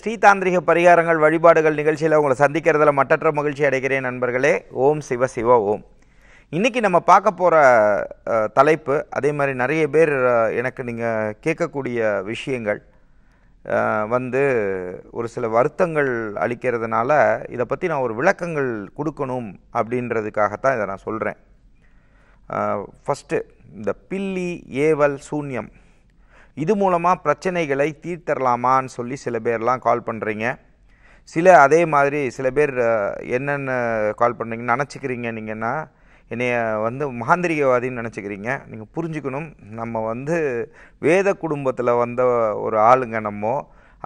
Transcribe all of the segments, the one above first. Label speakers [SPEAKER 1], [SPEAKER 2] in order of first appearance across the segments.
[SPEAKER 1] ஸ்ரீதாந்திரிக பரிகாரங்கள் வழிபாடுகள் நிகழ்ச்சியில் உங்களை சந்திக்கிறதுல மற்றற்ற மகிழ்ச்சி அடைகிறேன் நண்பர்களே ஓம் சிவ சிவ ஓம் இன்றைக்கி நம்ம பார்க்க போகிற தலைப்பு அதே மாதிரி நிறைய பேர் எனக்கு நீங்கள் கேட்கக்கூடிய விஷயங்கள் வந்து ஒரு சில வருத்தங்கள் அளிக்கிறதுனால இதை பற்றி நான் ஒரு விளக்கங்கள் கொடுக்கணும் அப்படின்றதுக்காகத்தான் இதை நான் சொல்கிறேன் ஃபஸ்ட்டு இந்த பில்லி ஏவல் சூன்யம் இது மூலமாக பிரச்சனைகளை தீர்த்தரலாமான்னு சொல்லி சில பேர்லாம் கால் பண்ணுறீங்க சில அதே மாதிரி சில பேர் என்னென்ன கால் பண்ணுறீங்க நினச்சிக்கிறீங்க நீங்கள்னா என்னைய வந்து மாந்திரிகவாதின்னு நினச்சிக்கிறீங்க நீங்கள் புரிஞ்சுக்கணும் நம்ம வந்து வேத குடும்பத்தில் வந்த ஒரு ஆளுங்க நம்ம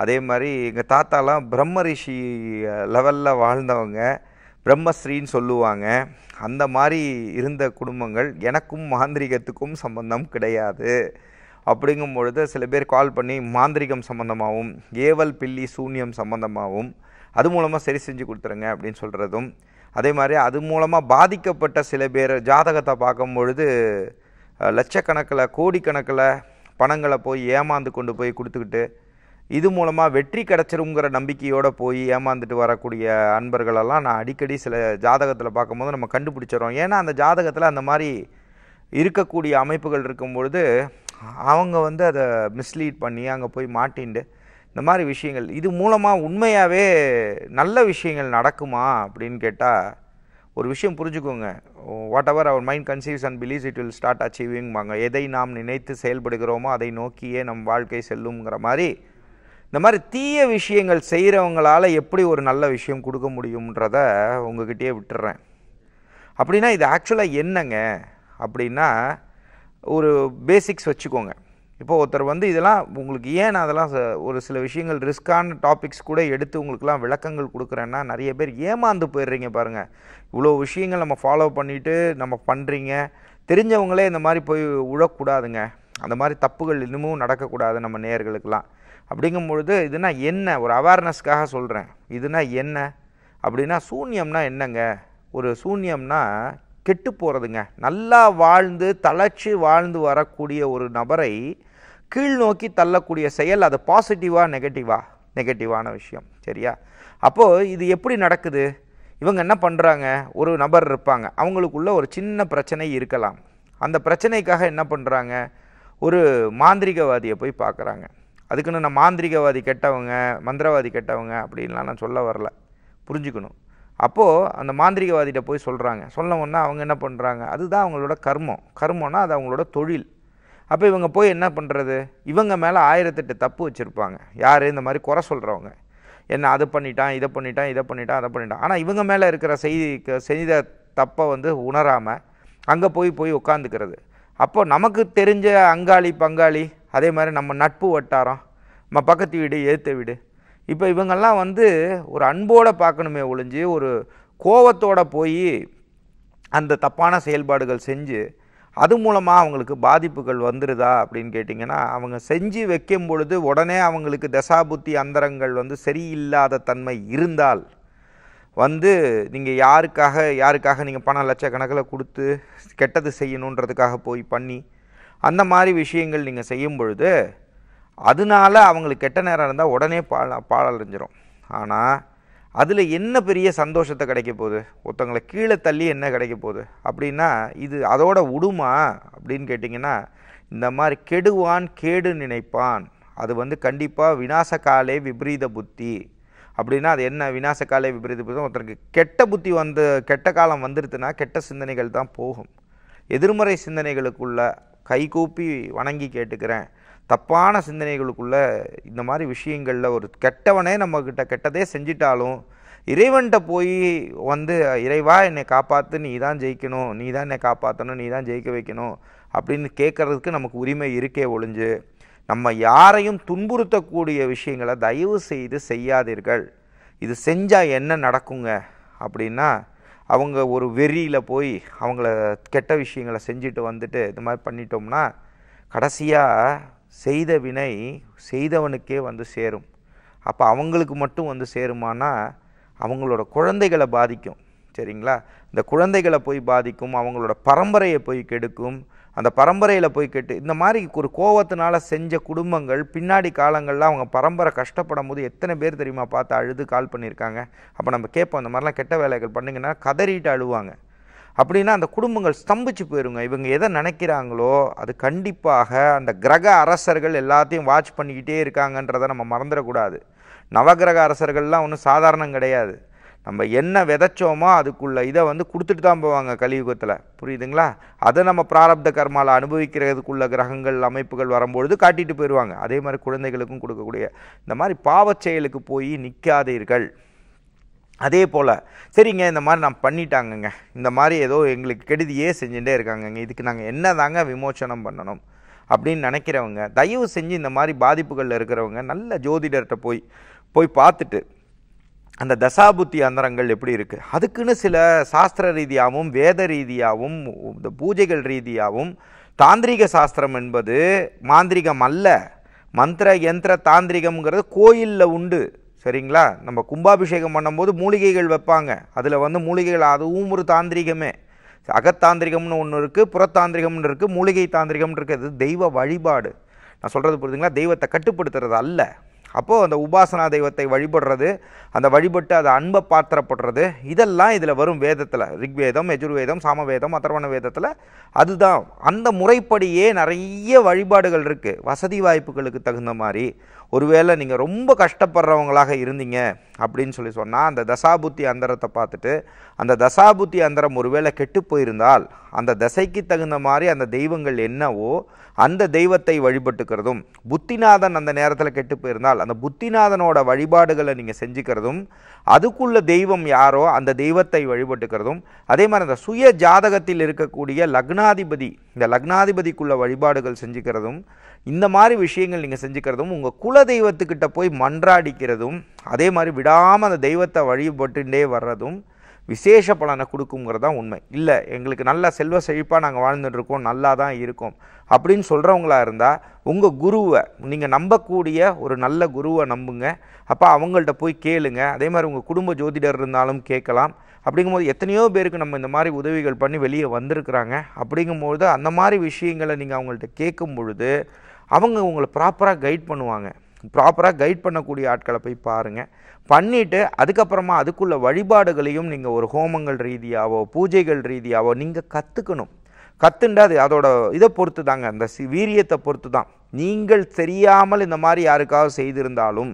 [SPEAKER 1] அதே மாதிரி எங்கள் தாத்தாலாம் பிரம்ம ரிஷி லெவலில் வாழ்ந்தவங்க பிரம்மஸ்ரீன்னு சொல்லுவாங்க அந்த மாதிரி இருந்த குடும்பங்கள் எனக்கும் மாந்திரிகத்துக்கும் சம்பந்தம் கிடையாது அப்படிங்கும் பொழுது சில பேர் கால் பண்ணி மாந்திரிகம் சம்மந்தமாகவும் ஏவல் பில்லி சூன்யம் சம்மந்தமாகவும் அது மூலமாக சரி செஞ்சு கொடுத்துருங்க அப்படின்னு சொல்கிறதும் அதே மாதிரி அது மூலமாக பாதிக்கப்பட்ட சில பேர் ஜாதகத்தை பார்க்கும் பொழுது லட்சக்கணக்கில் கோடிக்கணக்கில் பணங்களை போய் ஏமாந்து கொண்டு போய் கொடுத்துக்கிட்டு இது மூலமாக வெற்றி கிடச்சிருங்கிற நம்பிக்கையோடு போய் ஏமாந்துட்டு வரக்கூடிய அன்பர்களெல்லாம் நான் அடிக்கடி சில ஜாதகத்தில் பார்க்கும்போது நம்ம கண்டுபிடிச்சிடறோம் ஏன்னா அந்த ஜாதகத்தில் அந்த மாதிரி இருக்கக்கூடிய அமைப்புகள் இருக்கும் பொழுது அவங்க வந்து அதை மிஸ்லீட் பண்ணி அங்கே போய் மாட்டிண்டு இந்த மாதிரி விஷயங்கள் இது மூலமாக உண்மையாகவே நல்ல விஷயங்கள் நடக்குமா அப்படின்னு கேட்டால் ஒரு விஷயம் புரிஞ்சுக்கோங்க whatever our mind conceives and believes it will start அச்சீவிங்பாங்க எதை நாம் நினைத்து செயல்படுகிறோமோ அதை நோக்கியே நம் வாழ்க்கை செல்லுங்கிற மாதிரி இந்த மாதிரி தீய விஷயங்கள் செய்கிறவங்களால் எப்படி ஒரு நல்ல விஷயம் கொடுக்க முடியுன்றத உங்ககிட்டயே விட்டுறேன் அப்படின்னா இது ஆக்சுவலாக என்னங்க அப்படின்னா ஒரு பேசிக்ஸ் வச்சுக்கோங்க இப்போ ஒருத்தர் வந்து இதெல்லாம் உங்களுக்கு ஏன் அதெல்லாம் ஒரு சில விஷயங்கள் ரிஸ்க்கான டாபிக்ஸ் கூட எடுத்து உங்களுக்குலாம் விளக்கங்கள் கொடுக்குறேன்னா நிறைய பேர் ஏமாந்து போயிடுறீங்க பாருங்கள் இவ்வளோ விஷயங்கள் நம்ம ஃபாலோ பண்ணிவிட்டு நம்ம பண்ணுறீங்க தெரிஞ்சவங்களே இந்த மாதிரி போய் உழக்கூடாதுங்க அந்த மாதிரி தப்புகள் இன்னமும் நடக்கக்கூடாது நம்ம நேர்களுக்கெல்லாம் அப்படிங்கும் பொழுது இதுனா என்ன ஒரு அவேர்னஸ்க்காக சொல்கிறேன் இதுனா என்ன அப்படின்னா சூன்யம்னா என்னங்க ஒரு சூன்யம்னா கெட்டு போகிறதுங்க நல்லா வாழ்ந்து தளர்ச்சி வாழ்ந்து வரக்கூடிய ஒரு நபரை கீழ் நோக்கி தள்ளக்கூடிய செயல் அது பாசிட்டிவாக நெகட்டிவாக நெகட்டிவான விஷயம் சரியா அப்போது இது எப்படி நடக்குது இவங்க என்ன பண்ணுறாங்க ஒரு நபர் இருப்பாங்க அவங்களுக்குள்ள ஒரு சின்ன பிரச்சனை இருக்கலாம் அந்த பிரச்சனைக்காக என்ன பண்ணுறாங்க ஒரு மாந்திரிகவாதியை போய் பார்க்குறாங்க அதுக்குன்னு நான் மாந்திரிகவாதி கெட்டவங்க மந்திரவாதி கெட்டவங்க அப்படின்லாம் நான் சொல்ல வரல புரிஞ்சுக்கணும் அப்போது அந்த மாந்திரிகவாதிகிட்ட போய் சொல்கிறாங்க சொன்ன அவங்க என்ன பண்ணுறாங்க அதுதான் அவங்களோட கர்மம் கர்மம்னா அது அவங்களோட தொழில் அப்போ இவங்க போய் என்ன பண்ணுறது இவங்க மேலே ஆயிரத்தெட்டு தப்பு வச்சுருப்பாங்க யார் இந்த மாதிரி குறை சொல்கிறவங்க என்ன அது பண்ணிட்டான் இதை பண்ணிட்டான் இதை பண்ணிட்டான் அதை பண்ணிட்டான் ஆனால் இவங்க மேலே இருக்கிற செய்தி செய்த தப்பை வந்து உணராமல் அங்கே போய் போய் உட்காந்துக்கிறது அப்போது நமக்கு தெரிஞ்ச அங்காளி பங்காளி அதே மாதிரி நம்ம நட்பு வட்டாரம் நம்ம பக்கத்து வீடு ஏற்ற வீடு இப்போ இவங்கெல்லாம் வந்து ஒரு அன்போடு பார்க்கணுமே ஒழிஞ்சு ஒரு கோவத்தோடு போய் அந்த தப்பான செயல்பாடுகள் செஞ்சு அது மூலமாக அவங்களுக்கு பாதிப்புகள் வந்துடுதா அப்படின்னு கேட்டிங்கன்னா அவங்க செஞ்சு வைக்கும் பொழுது உடனே அவங்களுக்கு தசாபுத்தி அந்தரங்கள் வந்து சரியில்லாத தன்மை இருந்தால் வந்து நீங்கள் யாருக்காக யாருக்காக நீங்கள் பணம் லட்சக்கணக்கில் கொடுத்து கெட்டது செய்யணுன்றதுக்காக போய் பண்ணி அந்த மாதிரி விஷயங்கள் நீங்கள் செய்யும் பொழுது அதனால அவங்களுக்கு கெட்ட நேரம் இருந்தால் உடனே பால் பாலடைஞ்சிரும் ஆனால் அதில் என்ன பெரிய சந்தோஷத்தை கிடைக்க போகுது ஒருத்தங்களை கீழே தள்ளி என்ன கிடைக்க போகுது அப்படின்னா இது அதோட உடுமா அப்படின்னு கேட்டிங்கன்னா இந்த மாதிரி கெடுவான் கேடு நினைப்பான் அது வந்து கண்டிப்பாக வினாசகாலே விபரீத புத்தி அப்படின்னா அது என்ன வினாசக்காலே விபரீத புத்தி ஒருத்தருக்கு கெட்ட புத்தி வந்து கெட்ட காலம் வந்துருதுன்னா கெட்ட சிந்தனைகள் தான் போகும் எதிர்மறை சிந்தனைகளுக்குள்ள கைகூப்பி வணங்கி கேட்டுக்கிறேன் தப்பான சிந்தனைகளுக்குள்ளே இந்த மாதிரி விஷயங்களில் ஒரு கெட்டவனே நம்மக்கிட்ட கெட்டதே செஞ்சிட்டாலும் இறைவன்கிட்ட போய் வந்து இறைவா என்னை காப்பாற்று நீ தான் ஜெயிக்கணும் நீ தான் என்னை காப்பாற்றணும் நீ தான் ஜெயிக்க வைக்கணும் அப்படின்னு கேட்குறதுக்கு நமக்கு உரிமை இருக்கே ஒழிஞ்சு நம்ம யாரையும் துன்புறுத்தக்கூடிய விஷயங்களை தயவு செய்து செய்யாதீர்கள் இது செஞ்சால் என்ன நடக்குங்க அப்படின்னா அவங்க ஒரு வெறியில் போய் அவங்கள கெட்ட விஷயங்களை செஞ்சுட்டு வந்துட்டு இது மாதிரி பண்ணிட்டோம்னா கடைசியாக செய்த வினை செய்தவனுக்கே வந்து சேரும் அப்போ அவங்களுக்கு மட்டும் வந்து சேருமானா அவங்களோட குழந்தைகளை பாதிக்கும் சரிங்களா இந்த குழந்தைகளை போய் பாதிக்கும் அவங்களோட பரம்பரையை போய் கெடுக்கும் அந்த பரம்பரையில் போய் கெட்டு இந்த மாதிரி ஒரு கோவத்தினால் செஞ்ச குடும்பங்கள் பின்னாடி காலங்களில் அவங்க பரம்பரை கஷ்டப்படும் போது எத்தனை பேர் தெரியுமா பார்த்து அழுது கால் பண்ணியிருக்காங்க அப்போ நம்ம கேட்போம் அந்த மாதிரிலாம் கெட்ட வேலைகள் பண்ணிங்கன்னா கதறிட்டு அழுவாங்க அப்படின்னா அந்த குடும்பங்கள் ஸ்தம்பிச்சு போயிருங்க இவங்க எதை நினைக்கிறாங்களோ அது கண்டிப்பாக அந்த கிரக அரசர்கள் எல்லாத்தையும் வாட்ச் பண்ணிக்கிட்டே இருக்காங்கன்றதை நம்ம மறந்துடக்கூடாது நவகிரக அரசர்கள்லாம் ஒன்றும் சாதாரணம் கிடையாது நம்ம என்ன விதைச்சோமோ அதுக்குள்ள இதை வந்து கொடுத்துட்டு தான் போவாங்க கலியுகத்தில் புரியுதுங்களா அதை நம்ம பிராரப்த கர்மாவில் அனுபவிக்கிறதுக்குள்ள கிரகங்கள் அமைப்புகள் வரும்பொழுது காட்டிட்டு போயிடுவாங்க அதே மாதிரி குழந்தைகளுக்கும் கொடுக்கக்கூடிய இந்த மாதிரி பாவச் செயலுக்கு போய் நிற்காதீர்கள் அதே போல் சரிங்க இந்த மாதிரி நான் பண்ணிட்டாங்கங்க இந்த மாதிரி ஏதோ எங்களுக்கு கெடுதியே செஞ்சுட்டே இருக்காங்கங்க இதுக்கு நாங்கள் என்ன தாங்க விமோச்சனம் பண்ணணும் அப்படின்னு நினைக்கிறவங்க தயவு செஞ்சு இந்த மாதிரி பாதிப்புகளில் இருக்கிறவங்க நல்ல ஜோதிடர்கிட்ட போய் போய் பார்த்துட்டு அந்த தசாபுத்தி அந்தரங்கள் எப்படி இருக்குது அதுக்குன்னு சில சாஸ்திர ரீதியாகவும் வேத ரீதியாகவும் இந்த பூஜைகள் ரீதியாகவும் தாந்திரிக சாஸ்திரம் என்பது மாந்திரிகம் அல்ல மந்திர யந்திர தாந்திரிகம்ங்கிறது கோயிலில் உண்டு சரிங்களா நம்ம கும்பாபிஷேகம் பண்ணும்போது மூலிகைகள் வைப்பாங்க அதில் வந்து மூலிகைகள் அதுவும் ஒரு தாந்திரிகமே அகத்தாந்திரிகம்னு ஒன்று இருக்குது புறத்தாந்திரிகம்னு இருக்குது மூலிகை தாந்திரிகம்னு இருக்குது தெய்வ வழிபாடு நான் சொல்கிறது புரியுதுங்களா தெய்வத்தை கட்டுப்படுத்துறது அல்ல அப்போது அந்த உபாசனா தெய்வத்தை வழிபடுறது அந்த வழிபட்டு அதை அன்பை பாத்திரப்படுறது இதெல்லாம் இதில் வரும் வேதத்தில் ரிக்வேதம் எஜுர்வேதம் சாமவேதம் அத்தர்வண வேதத்தில் அதுதான் அந்த முறைப்படியே நிறைய வழிபாடுகள் இருக்குது வசதி வாய்ப்புகளுக்கு தகுந்த மாதிரி ஒருவேளை நீங்கள் ரொம்ப கஷ்டப்படுறவங்களாக இருந்தீங்க அப்படின்னு சொல்லி சொன்னால் அந்த தசாபுத்தி அந்தரத்தை பார்த்துட்டு அந்த தசாபுத்தி அந்தரம் ஒருவேளை கெட்டு போயிருந்தால் அந்த தசைக்கு தகுந்த மாதிரி அந்த தெய்வங்கள் என்னவோ அந்த தெய்வத்தை வழிபட்டுக்கிறதும் புத்திநாதன் அந்த நேரத்தில் கெட்டு போயிருந்தால் அந்த புத்திநாதனோட வழிபாடுகளை நீங்கள் செஞ்சுக்கிறதும் அதுக்குள்ள தெய்வம் யாரோ அந்த தெய்வத்தை வழிபட்டுக்கிறதும் அதே மாதிரி அந்த சுய ஜாதகத்தில் இருக்கக்கூடிய லக்னாதிபதி இந்த லக்னாதிபதிக்குள்ள வழிபாடுகள் செஞ்சுக்கிறதும் இந்த மாதிரி விஷயங்கள் நீங்கள் செஞ்சுக்கிறதும் உங்கள் குல தெய்வத்துக்கிட்ட போய் மன்றாடிக்கிறதும் அதே மாதிரி விடாமல் அந்த தெய்வத்தை வழிபட்டுண்டே வர்றதும் விசேஷ பலனை கொடுக்குங்கிறது தான் உண்மை இல்லை எங்களுக்கு நல்ல செல்வ செழிப்பாக நாங்கள் வாழ்ந்துட்டுருக்கோம் நல்லா தான் இருக்கோம் அப்படின்னு சொல்கிறவங்களா இருந்தால் உங்கள் குருவை நீங்கள் நம்பக்கூடிய ஒரு நல்ல குருவை நம்புங்க அப்போ அவங்கள்ட்ட போய் கேளுங்க அதே மாதிரி உங்கள் குடும்ப ஜோதிடர் இருந்தாலும் கேட்கலாம் அப்படிங்கும்போது எத்தனையோ பேருக்கு நம்ம இந்த மாதிரி உதவிகள் பண்ணி வெளியே வந்திருக்கிறாங்க அப்படிங்கும்போது அந்த மாதிரி விஷயங்களை நீங்கள் அவங்கள்ட்ட கேட்கும் பொழுது அவங்க உங்களை ப்ராப்பராக கைட் பண்ணுவாங்க ப்ராப்பராக கைட் பண்ணக்கூடிய ஆட்களை போய் பாருங்கள் பண்ணிவிட்டு அதுக்கப்புறமா அதுக்குள்ள வழிபாடுகளையும் நீங்கள் ஒரு ஹோமங்கள் ரீதியாகவோ பூஜைகள் ரீதியாகவோ நீங்கள் கற்றுக்கணும் கற்றுண்டா அது அதோட இதை பொறுத்து தாங்க அந்த வீரியத்தை பொறுத்து தான் நீங்கள் தெரியாமல் இந்த மாதிரி யாருக்காவது செய்திருந்தாலும்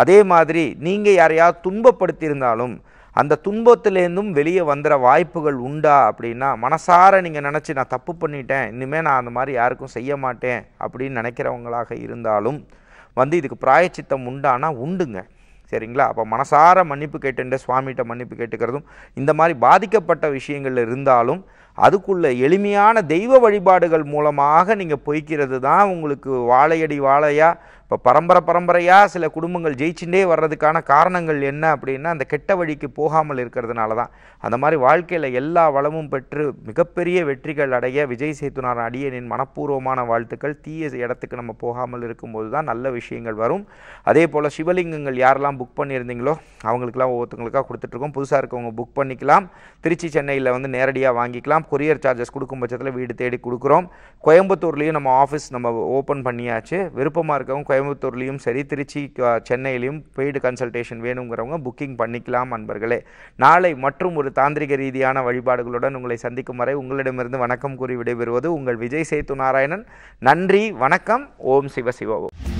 [SPEAKER 1] அதே மாதிரி நீங்கள் யாரையாவது துன்பப்படுத்தியிருந்தாலும் அந்த துன்பத்திலேருந்தும் வெளியே வந்துற வாய்ப்புகள் உண்டா அப்படின்னா மனசார நீங்கள் நினச்சி நான் தப்பு பண்ணிட்டேன் இனிமேல் நான் அந்த மாதிரி யாருக்கும் செய்ய மாட்டேன் அப்படின்னு நினைக்கிறவங்களாக இருந்தாலும் வந்து இதுக்கு பிராயச்சித்தம் உண்டானா உண்டுங்க சரிங்களா அப்போ மனசார மன்னிப்பு கேட்டுன்ற சுவாமிகிட்ட மன்னிப்பு கேட்டுக்கிறதும் இந்த மாதிரி பாதிக்கப்பட்ட விஷயங்கள் இருந்தாலும் அதுக்குள்ள எளிமையான தெய்வ வழிபாடுகள் மூலமாக நீங்கள் பொய்க்கிறது தான் உங்களுக்கு வாழையடி வாழையாக இப்போ பரம்பரை பரம்பரையாக சில குடும்பங்கள் ஜெயிச்சுட்டே வர்றதுக்கான காரணங்கள் என்ன அப்படின்னா அந்த கெட்ட வழிக்கு போகாமல் இருக்கிறதுனால தான் அந்த மாதிரி வாழ்க்கையில் எல்லா வளமும் பெற்று மிகப்பெரிய வெற்றிகள் அடைய விஜய் சேத்துனார் அடியனின் மனப்பூர்வமான வாழ்த்துக்கள் தீய இடத்துக்கு நம்ம போகாமல் இருக்கும்போது தான் நல்ல விஷயங்கள் வரும் அதே போல் சிவலிங்கங்கள் யாரெல்லாம் புக் பண்ணியிருந்தீங்களோ அவங்களுக்கெல்லாம் ஒவ்வொருத்தங்களுக்காக கொடுத்துட்ருக்கோம் புதுசாக இருக்கவங்க புக் பண்ணிக்கலாம் திருச்சி சென்னையில் வந்து நேரடியாக வாங்கிக்கலாம் கொரியர் சார்ஜஸ் கொடுக்கும் பட்சத்தில் வீடு தேடி கொடுக்குறோம் கோயம்புத்தூர்லேயும் நம்ம ஆஃபீஸ் நம்ம ஓப்பன் பண்ணியாச்சு விருப்பமாக இருக்கவங்க கோயம்புத்தூர்லேயும் சரி திருச்சி சென்னையிலையும் பெய்டு கன்சல்டேஷன் வேணுங்கிறவங்க புக்கிங் பண்ணிக்கலாம் அன்பர்களே நாளை மற்றும் ஒரு தாந்திரிக ரீதியான வழிபாடுகளுடன் உங்களை சந்திக்கும் வரை உங்களிடமிருந்து வணக்கம் கூறி விடைபெறுவது உங்கள் விஜய் சேத்து நாராயணன் நன்றி வணக்கம் ஓம் சிவ சிவோம்